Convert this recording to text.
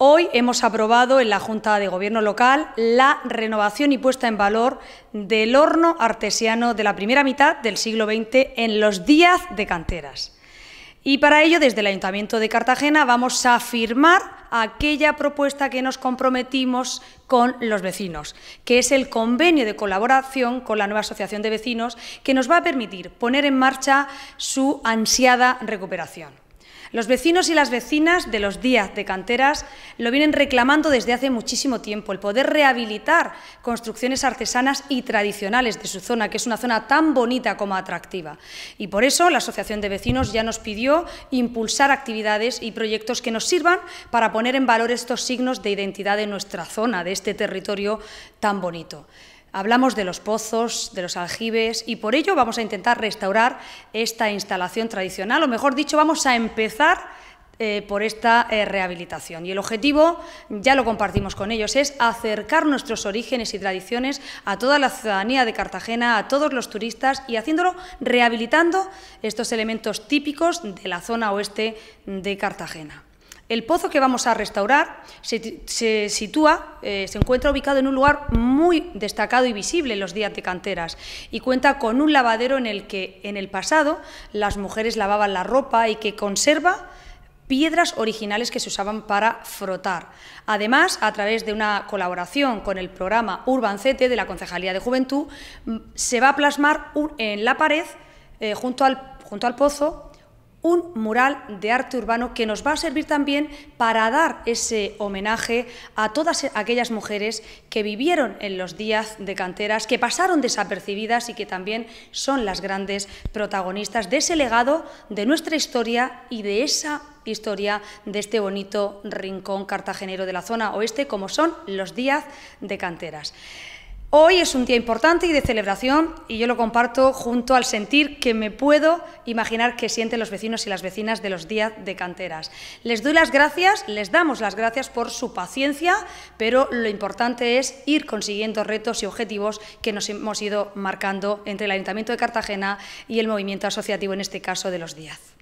Hoy hemos aprobado en la Junta de Gobierno local la renovación y puesta en valor del horno artesiano de la primera mitad del siglo XX en los días de canteras. Y para ello, desde el Ayuntamiento de Cartagena vamos a firmar aquella propuesta que nos comprometimos con los vecinos, que es el convenio de colaboración con la nueva Asociación de Vecinos, que nos va a permitir poner en marcha su ansiada recuperación. Los vecinos y las vecinas de los días de canteras lo vienen reclamando desde hace muchísimo tiempo, el poder rehabilitar construcciones artesanas y tradicionales de su zona, que es una zona tan bonita como atractiva. Y por eso la Asociación de Vecinos ya nos pidió impulsar actividades y proyectos que nos sirvan para poner en valor estos signos de identidad de nuestra zona, de este territorio tan bonito. Hablamos de los pozos, de los aljibes y por ello vamos a intentar restaurar esta instalación tradicional, o mejor dicho, vamos a empezar eh, por esta eh, rehabilitación. Y el objetivo, ya lo compartimos con ellos, es acercar nuestros orígenes y tradiciones a toda la ciudadanía de Cartagena, a todos los turistas y haciéndolo rehabilitando estos elementos típicos de la zona oeste de Cartagena. El pozo que vamos a restaurar se, sitúa, eh, se encuentra ubicado en un lugar muy destacado y visible en los días de canteras y cuenta con un lavadero en el que en el pasado las mujeres lavaban la ropa y que conserva piedras originales que se usaban para frotar. Además, a través de una colaboración con el programa Urbancete de la Concejalía de Juventud, mm, se va a plasmar en la pared, eh, junto al pozo, un mural de arte urbano que nos va a servir también para dar ese homenaje a todas aquellas mujeres que vivieron en los días de canteras, que pasaron desapercibidas y que también son las grandes protagonistas de ese legado de nuestra historia y de esa historia de este bonito rincón cartagenero de la zona oeste como son los días de canteras. Hoy es un día importante y de celebración y yo lo comparto junto al sentir que me puedo imaginar que sienten los vecinos y las vecinas de los días de canteras. Les doy las gracias, les damos las gracias por su paciencia, pero lo importante es ir consiguiendo retos y objetivos que nos hemos ido marcando entre el Ayuntamiento de Cartagena y el movimiento asociativo, en este caso de los días.